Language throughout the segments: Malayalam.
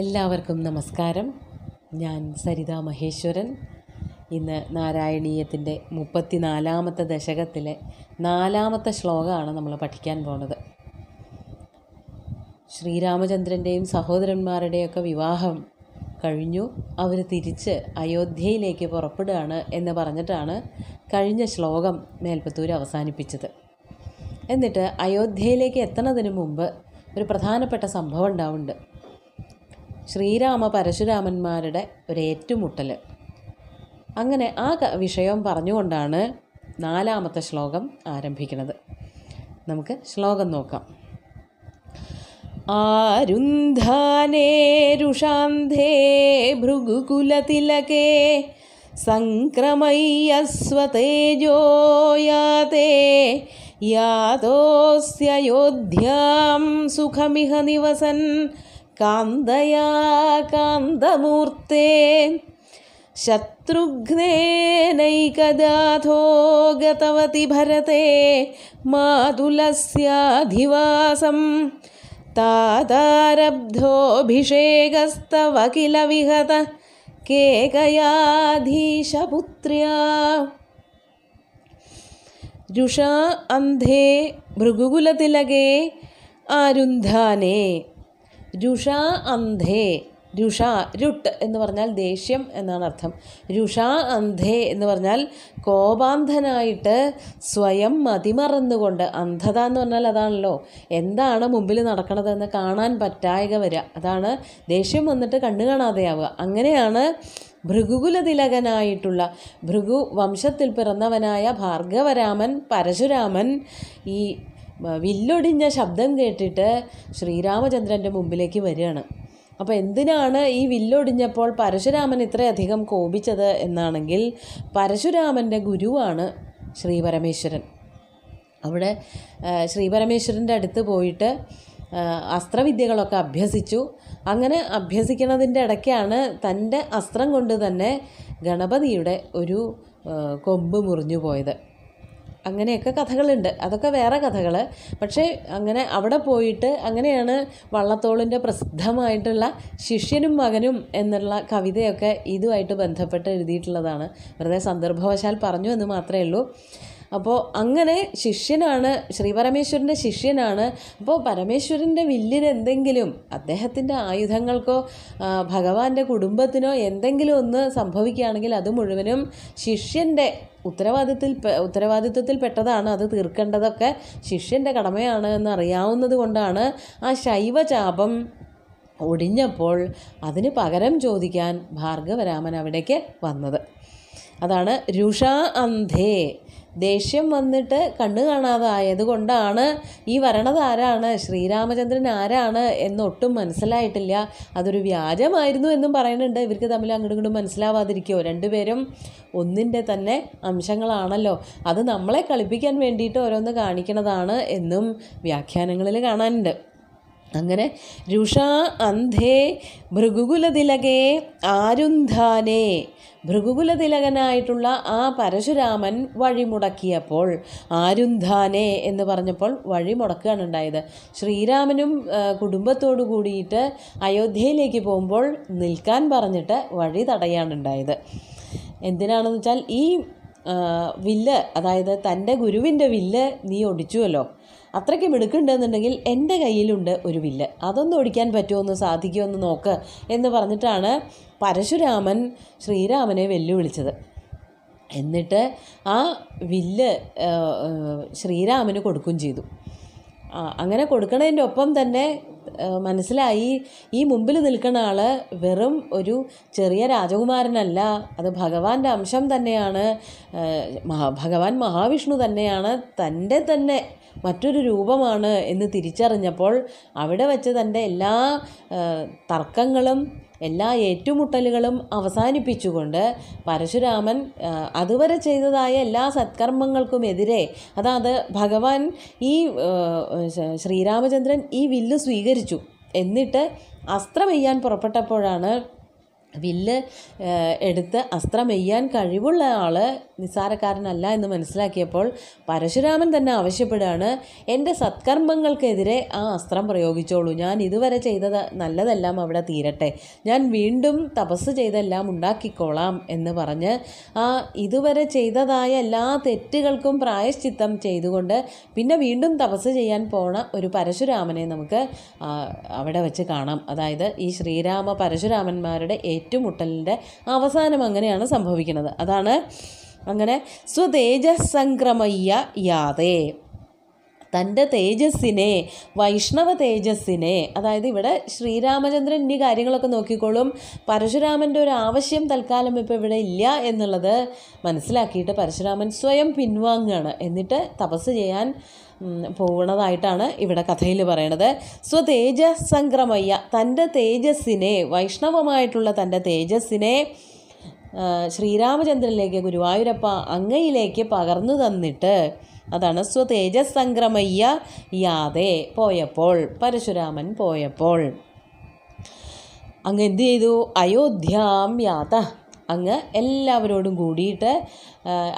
എല്ലാവർക്കും നമസ്കാരം ഞാൻ സരിത മഹേശ്വരൻ ഇന്ന് നാരായണീയത്തിൻ്റെ മുപ്പത്തിനാലാമത്തെ ദശകത്തിലെ നാലാമത്തെ ശ്ലോകമാണ് നമ്മൾ പഠിക്കാൻ പോണത് ശ്രീരാമചന്ദ്രൻ്റെയും സഹോദരന്മാരുടെയൊക്കെ വിവാഹം കഴിഞ്ഞു അവർ തിരിച്ച് അയോധ്യയിലേക്ക് പുറപ്പെടുകയാണ് എന്ന് പറഞ്ഞിട്ടാണ് കഴിഞ്ഞ ശ്ലോകം മേൽപ്പത്തൂർ അവസാനിപ്പിച്ചത് എന്നിട്ട് അയോധ്യയിലേക്ക് എത്തുന്നതിന് മുമ്പ് ഒരു പ്രധാനപ്പെട്ട സംഭവം ഉണ്ടാവുന്നുണ്ട് ശ്രീരാമ പരശുരാമന്മാരുടെ ഒരു ഏറ്റുമുട്ടൽ അങ്ങനെ ആ വിഷയം പറഞ്ഞുകൊണ്ടാണ് നാലാമത്തെ ശ്ലോകം ആരംഭിക്കുന്നത് നമുക്ക് ശ്ലോകം നോക്കാം ആരുന്ധാനേരുഷാന്ധേ ഭൃഗുകുലതിലകേ സङ्क्रमय्यस्वतेजोयाते യാതോസ്യോധ്യം സുഖമിഹ നിവസൻ कान्तया कान्तमूर्ते शत्रुघ्नेनैकदाथो गतवति भरते मातुलस्याधिवासं तादारब्धोऽभिषेकस्तव किलविहत केकयाधीशपुत्र्याषा अन्धे भृगुकुलतिलके आरुन्धाने രുഷാ അന്ധേ രുഷ രുട്ട് എന്ന് പറഞ്ഞാൽ ദേഷ്യം എന്നാണ് അർത്ഥം രുഷ അന്ധേ എന്ന് പറഞ്ഞാൽ കോപാന്ധനായിട്ട് സ്വയം മതിമറന്നുകൊണ്ട് അന്ധത എന്ന് പറഞ്ഞാൽ അതാണല്ലോ എന്താണ് മുമ്പിൽ നടക്കണതെന്ന് കാണാൻ പറ്റായക വരിക അതാണ് ദേഷ്യം വന്നിട്ട് കണ്ണു കാണാതെയാവുക അങ്ങനെയാണ് ഭൃഗുകുലതിലകനായിട്ടുള്ള ഭൃഗു വംശത്തിൽ പിറന്നവനായ ഭാർഗവരാമൻ പരശുരാമൻ ഈ വില്ലൊടിഞ്ഞ ശബ്ദം കേട്ടിട്ട് ശ്രീരാമചന്ദ്രൻ്റെ മുമ്പിലേക്ക് വരികയാണ് അപ്പോൾ എന്തിനാണ് ഈ വില്ലൊടിഞ്ഞപ്പോൾ പരശുരാമൻ ഇത്രയധികം കോപിച്ചത് എന്നാണെങ്കിൽ പരശുരാമൻ്റെ ഗുരുവാണ് ശ്രീ പരമേശ്വരൻ അവിടെ ശ്രീ അടുത്ത് പോയിട്ട് അസ്ത്രവിദ്യകളൊക്കെ അഭ്യസിച്ചു അങ്ങനെ അഭ്യസിക്കുന്നതിൻ്റെ ഇടയ്ക്കാണ് തൻ്റെ അസ്ത്രം കൊണ്ട് തന്നെ ഗണപതിയുടെ ഒരു കൊമ്പ് മുറിഞ്ഞു പോയത് അങ്ങനെയൊക്കെ കഥകളുണ്ട് അതൊക്കെ വേറെ കഥകൾ പക്ഷേ അങ്ങനെ അവിടെ പോയിട്ട് അങ്ങനെയാണ് വള്ളത്തോളിൻ്റെ പ്രസിദ്ധമായിട്ടുള്ള ശിഷ്യനും മകനും എന്നുള്ള കവിതയൊക്കെ ഇതുമായിട്ട് ബന്ധപ്പെട്ട് എഴുതിയിട്ടുള്ളതാണ് വെറുതെ സന്ദർഭവശാൽ പറഞ്ഞു എന്ന് മാത്രമേ ഉള്ളൂ അപ്പോൾ അങ്ങനെ ശിഷ്യനാണ് ശ്രീ ശിഷ്യനാണ് അപ്പോൾ പരമേശ്വരൻ്റെ വില്ലിന് എന്തെങ്കിലും അദ്ദേഹത്തിൻ്റെ ആയുധങ്ങൾക്കോ ഭഗവാന്റെ കുടുംബത്തിനോ എന്തെങ്കിലും ഒന്ന് സംഭവിക്കുകയാണെങ്കിൽ അത് മുഴുവനും ശിഷ്യൻ്റെ ഉത്തരവാദിത്തത്തിൽ ഉത്തരവാദിത്വത്തിൽ പെട്ടതാണ് അത് തീർക്കേണ്ടതൊക്കെ ശിഷ്യൻ്റെ കടമയാണ് എന്ന് അറിയാവുന്നത് കൊണ്ടാണ് ആ ശൈവചാപം ഒടിഞ്ഞപ്പോൾ അതിന് പകരം ചോദിക്കാൻ ഭാർഗവരാമൻ അവിടേക്ക് വന്നത് അതാണ് രുഷ അന്ധേ ദേഷ്യം വന്നിട്ട് കണ്ണു കാണാതായത് കൊണ്ടാണ് ഈ ആരാണ് ശ്രീരാമചന്ദ്രൻ ആരാണ് എന്നൊട്ടും മനസ്സിലായിട്ടില്ല അതൊരു വ്യാജമായിരുന്നു എന്നും പറയുന്നുണ്ട് ഇവർക്ക് തമ്മിൽ അങ്ങോട്ടും ഇങ്ങോട്ടും മനസ്സിലാവാതിരിക്കുമോ രണ്ടുപേരും ഒന്നിൻ്റെ തന്നെ അംശങ്ങളാണല്ലോ അത് നമ്മളെ കളിപ്പിക്കാൻ വേണ്ടിയിട്ട് ഓരോന്ന് കാണിക്കണതാണ് എന്നും വ്യാഖ്യാനങ്ങളിൽ കാണാനുണ്ട് അങ്ങനെ രുഷാ അന്ധേ ഭൃഗുകുലതിലകേ ആരുന്ധാനേ ഭൃഗുകുലതിലകനായിട്ടുള്ള ആ പരശുരാമൻ വഴിമുടക്കിയപ്പോൾ ആരുന്ധാനെ എന്ന് പറഞ്ഞപ്പോൾ വഴിമുടക്കുകയാണ് ഉണ്ടായത് ശ്രീരാമനും കുടുംബത്തോടു കൂടിയിട്ട് അയോധ്യയിലേക്ക് പോകുമ്പോൾ നിൽക്കാൻ പറഞ്ഞിട്ട് വഴി തടയാണ് ഉണ്ടായത് എന്തിനാണെന്ന് വെച്ചാൽ ഈ വില്ല് അതായത് തൻ്റെ ഗുരുവിൻ്റെ വില്ല് നീ ഒടിച്ചുവല്ലോ അത്രയ്ക്ക് മിടുക്കുണ്ടെന്നുണ്ടെങ്കിൽ എൻ്റെ കയ്യിലുണ്ട് ഒരു വില്ല് അതൊന്നും ഓടിക്കാൻ പറ്റുമോ സാധിക്കുമോ എന്ന് നോക്ക് എന്ന് പറഞ്ഞിട്ടാണ് പരശുരാമൻ ശ്രീരാമനെ വെല്ലുവിളിച്ചത് എന്നിട്ട് ആ വില്ല് ശ്രീരാമന് കൊടുക്കുകയും ചെയ്തു അങ്ങനെ കൊടുക്കണതിൻ്റെ ഒപ്പം തന്നെ മനസ്സിലായി ഈ മുമ്പിൽ നിൽക്കുന്ന ആൾ വെറും ഒരു ചെറിയ രാജകുമാരനല്ല അത് ഭഗവാന്റെ അംശം തന്നെയാണ് ഭഗവാൻ മഹാവിഷ്ണു തന്നെയാണ് തൻ്റെ തന്നെ മറ്റൊരു രൂപമാണ് എന്ന് തിരിച്ചറിഞ്ഞപ്പോൾ അവിടെ വച്ച് തൻ്റെ എല്ലാ തർക്കങ്ങളും എല്ലാ ഏറ്റുമുട്ടലുകളും അവസാനിപ്പിച്ചുകൊണ്ട് പരശുരാമൻ അതുവരെ ചെയ്തതായ എല്ലാ സത്കർമ്മങ്ങൾക്കുമെതിരെ അതായത് ഭഗവാൻ ഈ ശ്രീരാമചന്ദ്രൻ ഈ വില്ല് സ്വീകരിച്ചു എന്നിട്ട് അസ്ത്രമെയ്യാൻ പുറപ്പെട്ടപ്പോഴാണ് വില്ല് എടുത്ത് അസ്ത്രമെയ്യാൻ കഴിവുള്ള ആൾ നിസ്സാരക്കാരനല്ല എന്ന് മനസ്സിലാക്കിയപ്പോൾ പരശുരാമൻ തന്നെ ആവശ്യപ്പെടുകയാണ് എൻ്റെ സത്കർമ്മങ്ങൾക്കെതിരെ ആ അസ്ത്രം പ്രയോഗിച്ചോളൂ ഞാൻ ഇതുവരെ ചെയ്തത് നല്ലതെല്ലാം അവിടെ തീരട്ടെ ഞാൻ വീണ്ടും തപസ് ചെയ്തെല്ലാം ഉണ്ടാക്കിക്കോളാം എന്ന് പറഞ്ഞ് ആ ഇതുവരെ ചെയ്തതായ എല്ലാ തെറ്റുകൾക്കും പ്രായശ്ചിത്തം ചെയ്തുകൊണ്ട് പിന്നെ വീണ്ടും തപസ് ചെയ്യാൻ പോണ ഒരു പരശുരാമനെ നമുക്ക് അവിടെ വെച്ച് കാണാം അതായത് ഈ ശ്രീരാമ പരശുരാമന്മാരുടെ ഏറ്റുമുട്ടലിൻ്റെ അവസാനം അങ്ങനെയാണ് സംഭവിക്കുന്നത് അതാണ് അങ്ങനെ സ്വതേജസംക്രമയ്യ യാതേ തൻ്റെ തേജസ്സിനെ വൈഷ്ണവ തേജസ്സിനെ അതായത് ഇവിടെ ശ്രീരാമചന്ദ്രൻ ഈ കാര്യങ്ങളൊക്കെ നോക്കിക്കോളും പരശുരാമൻ്റെ ഒരു ആവശ്യം തൽക്കാലം ഇപ്പോൾ ഇവിടെ ഇല്ല എന്നുള്ളത് മനസ്സിലാക്കിയിട്ട് പരശുരാമൻ സ്വയം പിൻവാങ്ങുകയാണ് എന്നിട്ട് തപസ് ചെയ്യാൻ പോകുന്നതായിട്ടാണ് ഇവിടെ കഥയിൽ പറയണത് സ്വതേജസംക്രമയ്യ തൻ്റെ തേജസ്സിനെ വൈഷ്ണവമായിട്ടുള്ള തൻ്റെ തേജസ്സിനെ ശ്രീരാമചന്ദ്രനിലേക്ക് ഗുരുവായൂരപ്പ അങ്ങയിലേക്ക് പകർന്നു തന്നിട്ട് അതാണ് സ്വ സംക്രമയ്യ യാതെ പോയപ്പോൾ പരശുരാമൻ പോയപ്പോൾ അങ്ങ് എന്ത് ചെയ്തു അയോധ്യാം യാത അങ്ങ് എല്ലാവരോടും കൂടിയിട്ട്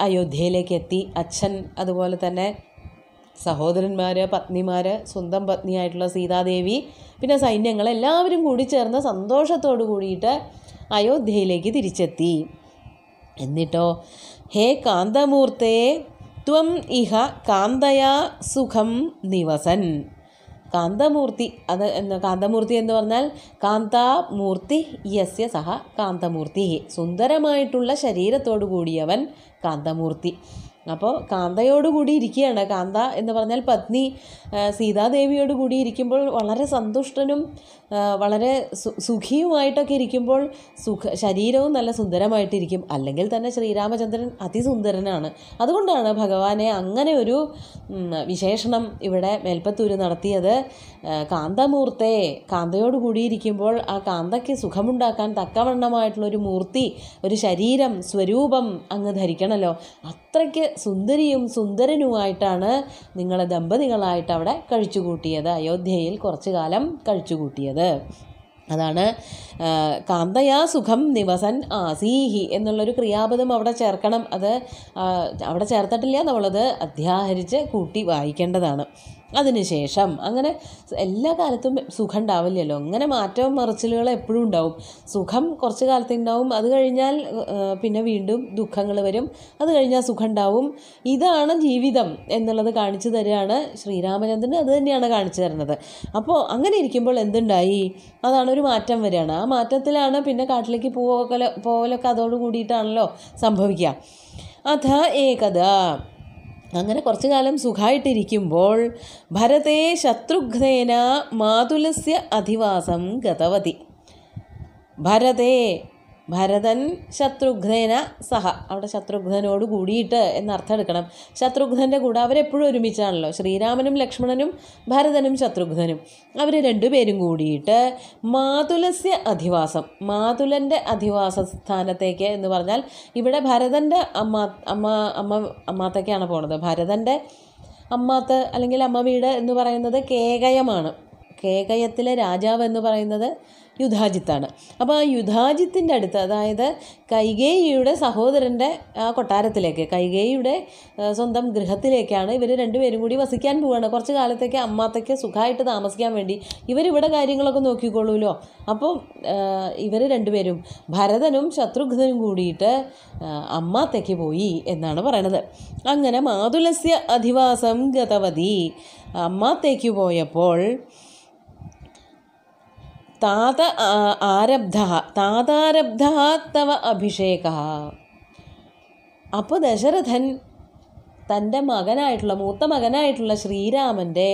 അയോധ്യയിലേക്ക് എത്തി അച്ഛൻ അതുപോലെ തന്നെ സഹോദരന്മാർ പത്നിമാർ സ്വന്തം പത്നിയായിട്ടുള്ള സീതാദേവി പിന്നെ സൈന്യങ്ങൾ എല്ലാവരും കൂടി ചേർന്ന് സന്തോഷത്തോടു കൂടിയിട്ട് അയോധ്യയിലേക്ക് തിരിച്ചെത്തി എന്നിട്ടോ ഹേ കാന്തമൂർത്തേ ത്വം ഇഹ കാന്തയാ സുഖം നിവസൻ കാന്തമൂർത്തി അത് കാന്തമൂർത്തി എന്ന് പറഞ്ഞാൽ കാന്താമൂർത്തി യസ്യ സഹ കാന്തമൂർത്തി സുന്ദരമായിട്ടുള്ള ശരീരത്തോടു കൂടിയവൻ കാന്തമൂർത്തി അപ്പോൾ കാന്തയോട് കൂടി ഇരിക്കുകയാണ് കാന്ത എന്ന് പറഞ്ഞാൽ പത്നി സീതാദേവിയോട് കൂടി ഇരിക്കുമ്പോൾ വളരെ സന്തുഷ്ടനും വളരെ സുഖിയുമായിട്ടൊക്കെ ഇരിക്കുമ്പോൾ സുഖ ശരീരവും നല്ല സുന്ദരമായിട്ടിരിക്കും അല്ലെങ്കിൽ തന്നെ ശ്രീരാമചന്ദ്രൻ അതിസുന്ദരനാണ് അതുകൊണ്ടാണ് ഭഗവാനെ അങ്ങനെ ഒരു വിശേഷണം ഇവിടെ മേൽപ്പത്തൂര് നടത്തിയത് കാന്തമൂർത്തെ കാന്തയോട് കൂടിയിരിക്കുമ്പോൾ ആ കാന്തയ്ക്ക് സുഖമുണ്ടാക്കാൻ തക്കവണ്ണമായിട്ടുള്ളൊരു മൂർത്തി ഒരു ശരീരം സ്വരൂപം അങ്ങ് ധരിക്കണമല്ലോ അത്രയ്ക്ക് സുന്ദരിയും സുന്ദരനുമായിട്ടാണ് നിങ്ങളെ ദമ്പതികളായിട്ട് അവിടെ കഴിച്ചുകൂട്ടിയത് അയോധ്യയിൽ കുറച്ചു കാലം കഴിച്ചുകൂട്ടിയത് അതാണ് കാന്തയാ സുഖം നിവസൻ ആസീഹി എന്നുള്ളൊരു ക്രിയാപദം അവിടെ ചേർക്കണം അത് അവിടെ ചേർത്തിട്ടില്ല എന്നുള്ളത് അധ്യാഹരിച്ച് കൂട്ടി വായിക്കേണ്ടതാണ് അതിനുശേഷം അങ്ങനെ എല്ലാ കാലത്തും സുഖം ഉണ്ടാവില്ലല്ലോ അങ്ങനെ മാറ്റവും മറിച്ചിലുകൾ എപ്പോഴും ഉണ്ടാവും സുഖം കുറച്ച് കാലത്തുണ്ടാവും അത് കഴിഞ്ഞാൽ പിന്നെ വീണ്ടും ദുഃഖങ്ങൾ വരും അത് കഴിഞ്ഞാൽ സുഖം ഉണ്ടാവും ഇതാണ് ജീവിതം എന്നുള്ളത് കാണിച്ചു തരികയാണ് ശ്രീരാമചന്ദ്രൻ അത് തന്നെയാണ് കാണിച്ചു തരുന്നത് അപ്പോൾ അങ്ങനെ ഇരിക്കുമ്പോൾ എന്തുണ്ടായി അതാണ് ഒരു മാറ്റം വരികയാണ് ആ മാറ്റത്തിലാണ് പിന്നെ കാട്ടിലേക്ക് പോകല പോകലൊക്കെ അതോട് കൂടിയിട്ടാണല്ലോ സംഭവിക്കുക അഥ ഏകദ അങ്ങനെ കുറച്ചു കാലം സുഖമായിട്ടിരിക്കുമ്പോൾ ഭരതേ ശത്രുഘ്നേന മാതുലസ്യ അധിവാസം ഗതവതി ഭരതേ ഭരതൻ ശത്രുഘ്നേന സഹ അവിടെ ശത്രുഘ്നോട് കൂടിയിട്ട് എന്നർത്ഥം എടുക്കണം ശത്രുഘ്നൻ്റെ കൂടെ അവരെപ്പോഴും ഒരുമിച്ചാണല്ലോ ശ്രീരാമനും ലക്ഷ്മണനും ഭരതനും ശത്രുഘ്നും അവർ രണ്ടുപേരും കൂടിയിട്ട് മാതുലസ്യ അധിവാസം മാതുലൻ്റെ അധിവാസ സ്ഥാനത്തേക്ക് എന്ന് പറഞ്ഞാൽ ഇവിടെ ഭരതൻ്റെ അമ്മ അമ്മ അമ്മ അമ്മാത്തേക്കാണ് പോണത് ഭരതൻ്റെ അമ്മാത്ത് അല്ലെങ്കിൽ അമ്മ വീട് എന്ന് പറയുന്നത് കേകയമാണ് കേകയത്തിലെ രാജാവ് എന്ന് പറയുന്നത് യുധാജിത്താണ് അപ്പോൾ ആ യുധാജിത്തിൻ്റെ അടുത്ത് അതായത് കൈകേയിയുടെ സഹോദരൻ്റെ ആ കൊട്ടാരത്തിലേക്ക് കൈകേയിയുടെ സ്വന്തം ഗൃഹത്തിലേക്കാണ് ഇവർ രണ്ടുപേരും കൂടി വസിക്കാൻ പോവുകയാണ് കുറച്ച് കാലത്തേക്ക് അമ്മാത്തയ്ക്ക് സുഖമായിട്ട് താമസിക്കാൻ വേണ്ടി ഇവരിവിടെ കാര്യങ്ങളൊക്കെ നോക്കിക്കോളൂല്ലോ അപ്പോൾ ഇവർ രണ്ടുപേരും ഭരതനും ശത്രുഘ്നും കൂടിയിട്ട് അമ്മാത്തയ്ക്ക് പോയി എന്നാണ് പറയണത് അങ്ങനെ മാതുലസ്യ അധിവാസം ഗതവതി അമ്മാത്തേക്ക് പോയപ്പോൾ താത ആരബ്ധ താതാരബ്ധ തവ അഭിഷേക അപ്പോൾ ദശരഥൻ തൻ്റെ മകനായിട്ടുള്ള മൂത്ത മകനായിട്ടുള്ള ശ്രീരാമൻ്റെ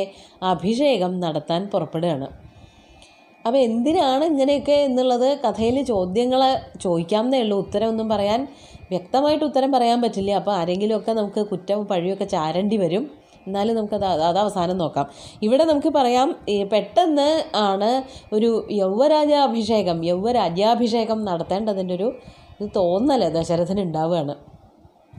അഭിഷേകം നടത്താൻ പുറപ്പെടുകയാണ് അപ്പോൾ എന്തിനാണ് ഇങ്ങനെയൊക്കെ എന്നുള്ളത് കഥയിൽ ചോദ്യങ്ങൾ ചോദിക്കാമെന്നേ ഉള്ളൂ ഉത്തരമൊന്നും പറയാൻ വ്യക്തമായിട്ട് ഉത്തരം പറയാൻ പറ്റില്ല അപ്പോൾ ആരെങ്കിലുമൊക്കെ നമുക്ക് കുറ്റവും പഴിയൊക്കെ ചാരേണ്ടി വരും എന്നാലും നമുക്ക് അത് അവസാനം നോക്കാം ഇവിടെ നമുക്ക് പറയാം പെട്ടെന്ന് ആണ് ഒരു യൗവരാജാഭിഷേകം യൗവരാജ്യാഭിഷേകം നടത്തേണ്ടതിൻ്റെ ഒരു ഇത് തോന്നല് ദശരഥന് ഉണ്ടാവുകയാണ്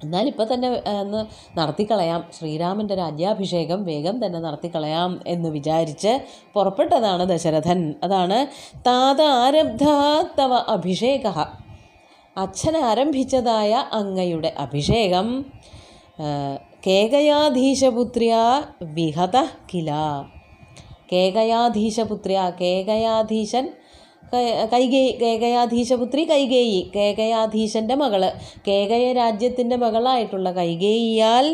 എന്നാലിപ്പോൾ തന്നെ ഒന്ന് നടത്തിക്കളയാം ശ്രീരാമൻ്റെ രാജ്യാഭിഷേകം വേഗം തന്നെ നടത്തിക്കളയാം എന്ന് വിചാരിച്ച് പുറപ്പെട്ടതാണ് ദശരഥൻ അതാണ് താത താതാരബ്ധാത്തവ അഭിഷേക അച്ഛൻ ആരംഭിച്ചതായ അങ്ങയുടെ അഭിഷേകം കേകയാധീശപുത്രിയ വിഹത കില കേകയാധീശപുത്രിയ കേകയാധീശൻ കൈകേയി കേകയാധീശപുത്രി കൈകേയി കേകയാധീശൻ്റെ മകള് കേകയ രാജ്യത്തിൻ്റെ മകളായിട്ടുള്ള കൈകേയിയാൽ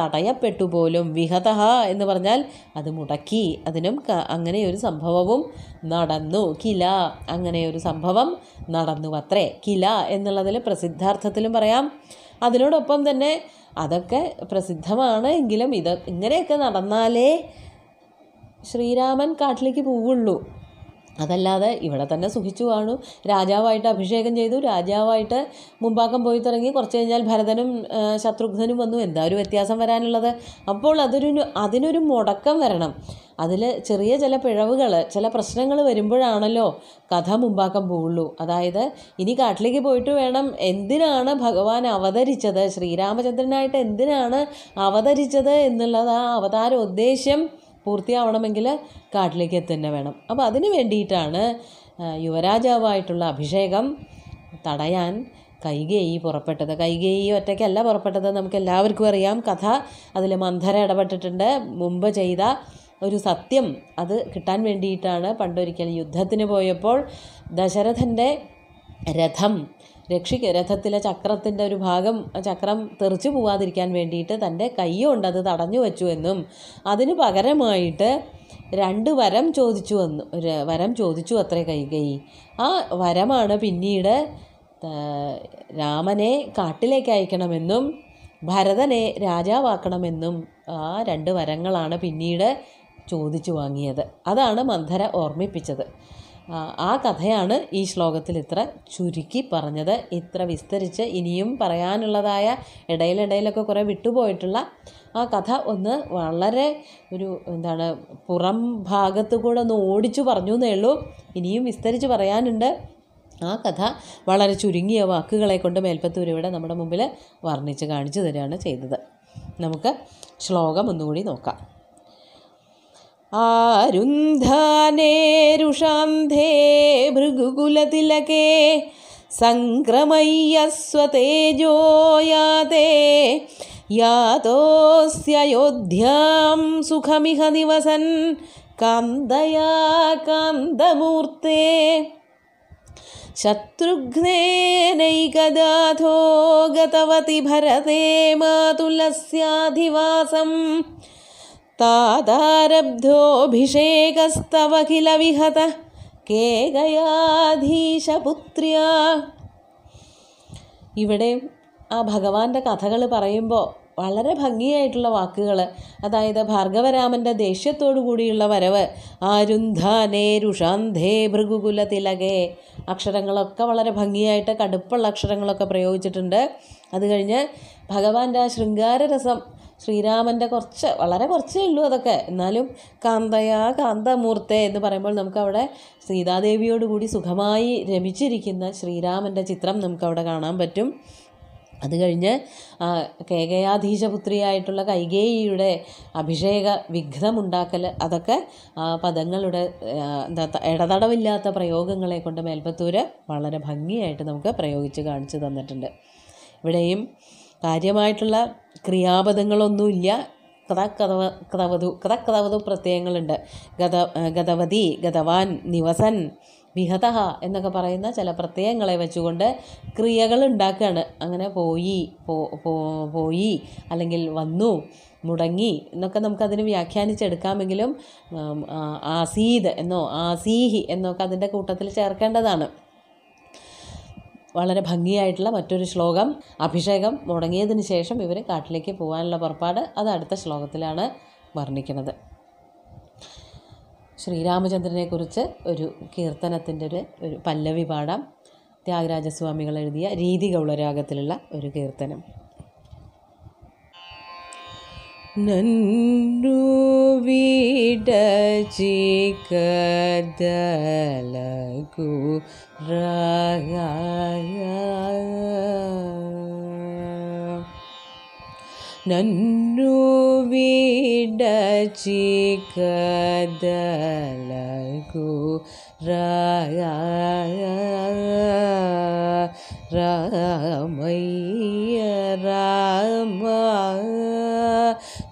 തടയപ്പെട്ടു പോലും വിഹതഹ എന്ന് പറഞ്ഞാൽ അത് മുടക്കി അതിനും അങ്ങനെ ഒരു സംഭവവും നടന്നു കില അങ്ങനെ ഒരു സംഭവം നടന്നു അത്രേ കില എന്നുള്ളതിൽ പ്രസിദ്ധാർത്ഥത്തിലും പറയാം അതിനോടൊപ്പം തന്നെ അതൊക്കെ പ്രസിദ്ധമാണ് എങ്കിലും ഇത് ഇങ്ങനെയൊക്കെ നടന്നാലേ ശ്രീരാമൻ കാട്ടിലേക്ക് പോവുള്ളൂ അതല്ലാതെ ഇവിടെ തന്നെ സുഖിച്ചു കാണു രാജാവായിട്ട് അഭിഷേകം ചെയ്തു രാജാവായിട്ട് മുമ്പാക്കം പോയി തുടങ്ങി കുറച്ച് കഴിഞ്ഞാൽ ഭരതനും ശത്രുഘ്നും വന്നു എന്താ ഒരു വ്യത്യാസം വരാനുള്ളത് അപ്പോൾ അതൊരു അതിനൊരു മുടക്കം വരണം അതിൽ ചെറിയ ചില പിഴവുകൾ ചില പ്രശ്നങ്ങൾ വരുമ്പോഴാണല്ലോ കഥ മുമ്പാക്കം പോവുള്ളൂ അതായത് ഇനി കാട്ടിലേക്ക് പോയിട്ട് വേണം എന്തിനാണ് ഭഗവാൻ അവതരിച്ചത് ശ്രീരാമചന്ദ്രനായിട്ട് എന്തിനാണ് അവതരിച്ചത് എന്നുള്ളത് ആ അവതാര ഉദ്ദേശ്യം പൂർത്തിയാവണമെങ്കിൽ കാട്ടിലേക്ക് എത്തുക വേണം അപ്പോൾ അതിന് വേണ്ടിയിട്ടാണ് യുവരാജാവായിട്ടുള്ള അഭിഷേകം തടയാൻ കൈകേയി പുറപ്പെട്ടത് കൈകേയി ഒറ്റയ്ക്കല്ല പുറപ്പെട്ടത് നമുക്ക് എല്ലാവർക്കും അറിയാം കഥ അതിൽ മന്ധര ഇടപെട്ടിട്ടുണ്ട് മുമ്പ് ചെയ്ത ഒരു സത്യം അത് കിട്ടാൻ വേണ്ടിയിട്ടാണ് പണ്ടൊരിക്കൽ യുദ്ധത്തിന് പോയപ്പോൾ ദശരഥൻ്റെ രഥം രക്ഷിക്ക രഥത്തിലെ ചക്രത്തിൻ്റെ ഒരു ഭാഗം ചക്രം തെറിച്ചു പോവാതിരിക്കാൻ വേണ്ടിയിട്ട് തൻ്റെ കൈയ്യുണ്ട് അത് തടഞ്ഞു വെച്ചു എന്നും അതിന് പകരമായിട്ട് രണ്ട് വരം ചോദിച്ചു വന്നു വരം ചോദിച്ചു അത്രേ കൈകൈ ആ വരമാണ് പിന്നീട് രാമനെ കാട്ടിലേക്ക് അയക്കണമെന്നും ഭരതനെ രാജാവാക്കണമെന്നും ആ രണ്ട് വരങ്ങളാണ് പിന്നീട് ചോദിച്ചു വാങ്ങിയത് അതാണ് മന്ധര ഓർമ്മിപ്പിച്ചത് ആ കഥയാണ് ഈ ശ്ലോകത്തിൽ ഇത്ര ചുരുക്കി പറഞ്ഞത് ഇത്ര വിസ്തരിച്ച് ഇനിയും പറയാനുള്ളതായ ഇടയിലിടയിലൊക്കെ കുറേ വിട്ടുപോയിട്ടുള്ള ആ കഥ ഒന്ന് വളരെ ഒരു എന്താണ് പുറം ഭാഗത്ത് കൂടെ ഒന്ന് ഓടിച്ചു പറഞ്ഞു എന്നേ ഉള്ളൂ ഇനിയും വിസ്തരിച്ച് പറയാനുണ്ട് ആ കഥ വളരെ ചുരുങ്ങിയ വാക്കുകളെ കൊണ്ട് മേൽപ്പത്തൂർ ഇവിടെ നമ്മുടെ മുമ്പിൽ വർണ്ണിച്ച് കാണിച്ചു തരികയാണ് ചെയ്തത് നമുക്ക് ശ്ലോകം ഒന്നുകൂടി നോക്കാം आरुन्धाने धे भृगुकुलतिलके सङ्क्रमय्यस्वते जो याते यातोऽस्ययोध्यां सुखमिह निवसन् कान्दया कान्दमूर्ते शत्रुघ्नेनैकदाथो गतवति भरते मातुलस्याधिवासम् तादारब्धोऽभिषेकस्तव किल विहतः ഇവിടെ ആ ഭഗവാന്റെ കഥകൾ പറയുമ്പോൾ വളരെ ഭംഗിയായിട്ടുള്ള വാക്കുകൾ അതായത് ഭാർഗവരാമൻ്റെ ദേഷ്യത്തോടു കൂടിയുള്ള വരവ് ആരുന്ധാനേ രുഷാന്ധേ ഭൃഗുകുല തിലകേ അക്ഷരങ്ങളൊക്കെ വളരെ ഭംഗിയായിട്ട് കടുപ്പുള്ള അക്ഷരങ്ങളൊക്കെ പ്രയോഗിച്ചിട്ടുണ്ട് അത് കഴിഞ്ഞ് ഭഗവാന്റെ ആ ശൃംഗാരരസം ശ്രീരാമൻ്റെ കുറച്ച് വളരെ കുറച്ചേ ഉള്ളൂ അതൊക്കെ എന്നാലും കാന്തയാ കാന്തമൂർത്തെ എന്ന് പറയുമ്പോൾ നമുക്കവിടെ സീതാദേവിയോടുകൂടി സുഖമായി രമിച്ചിരിക്കുന്ന ശ്രീരാമൻ്റെ ചിത്രം നമുക്കവിടെ കാണാൻ പറ്റും അത് കഴിഞ്ഞ് കേകയാധീശപുത്രിയായിട്ടുള്ള കൈകേയിയുടെ അഭിഷേക വിഘ്നമുണ്ടാക്കൽ അതൊക്കെ പദങ്ങളുടെ എന്താ ഇടതടവില്ലാത്ത പ്രയോഗങ്ങളെ കൊണ്ട് മേൽപ്പത്തൂര് വളരെ ഭംഗിയായിട്ട് നമുക്ക് പ്രയോഗിച്ച് കാണിച്ചു തന്നിട്ടുണ്ട് ഇവിടെയും കാര്യമായിട്ടുള്ള ക്രിയാപദങ്ങളൊന്നുമില്ല കഥ കഥവ കഥവധു പ്രത്യയങ്ങളുണ്ട് ഗത ഗതവതി ഗതവാൻ നിവസൻ വിഹതഹ എന്നൊക്കെ പറയുന്ന ചില പ്രത്യയങ്ങളെ വെച്ചുകൊണ്ട് ക്രിയകൾ ഉണ്ടാക്കുകയാണ് അങ്ങനെ പോയി പോയി അല്ലെങ്കിൽ വന്നു മുടങ്ങി എന്നൊക്കെ നമുക്കതിന് വ്യാഖ്യാനിച്ചെടുക്കാമെങ്കിലും ആസീദ് എന്നോ ആസീഹി എന്നൊക്കെ അതിൻ്റെ കൂട്ടത്തിൽ ചേർക്കേണ്ടതാണ് വളരെ ഭംഗിയായിട്ടുള്ള മറ്റൊരു ശ്ലോകം അഭിഷേകം മുടങ്ങിയതിന് ശേഷം ഇവർ കാട്ടിലേക്ക് പോകാനുള്ള പുറപ്പാട് അത് അടുത്ത ശ്ലോകത്തിലാണ് വർണ്ണിക്കുന്നത് ശ്രീരാമചന്ദ്രനെക്കുറിച്ച് ഒരു കീർത്തനത്തിൻ്റെ ഒരു ഒരു പല്ലവി പാഠം ത്യാഗരാജസ്വാമികൾ എഴുതിയ രീതി ഗൗളരാഗത്തിലുള്ള ഒരു കീർത്തനം ನನ್ನು ವಿಡಚಿ ಕದಲಗು ರಾಯ നന്നു വീടച്ചി കദലകു രായ ராமைய ராமா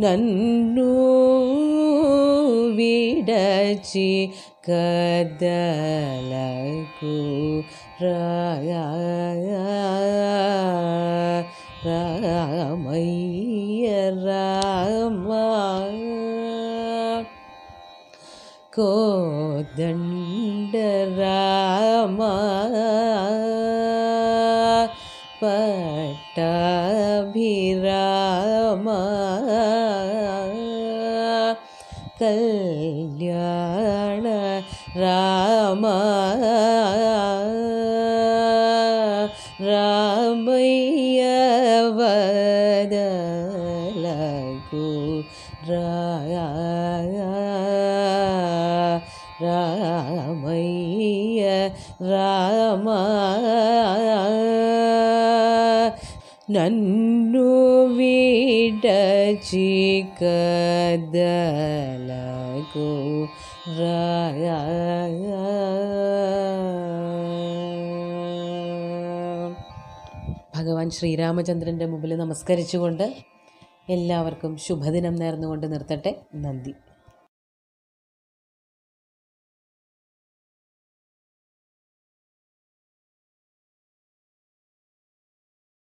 நன்னு விடச்சி கதலகு ராமைய ராமா கோதண்ட ராமா பட்டாபிராம கல்யாண ரா నన్ను వీడచికదలకు రాయా ഭഗവാൻ ശ്രീരാമചന്ദ്രൻ്റെ മുമ്പിൽ നമസ്കരിച്ചുകൊണ്ട് എല്ലാവർക്കും ശുഭദിനം നേർന്നുകൊണ്ട് നിർത്തട്ടെ നന്ദി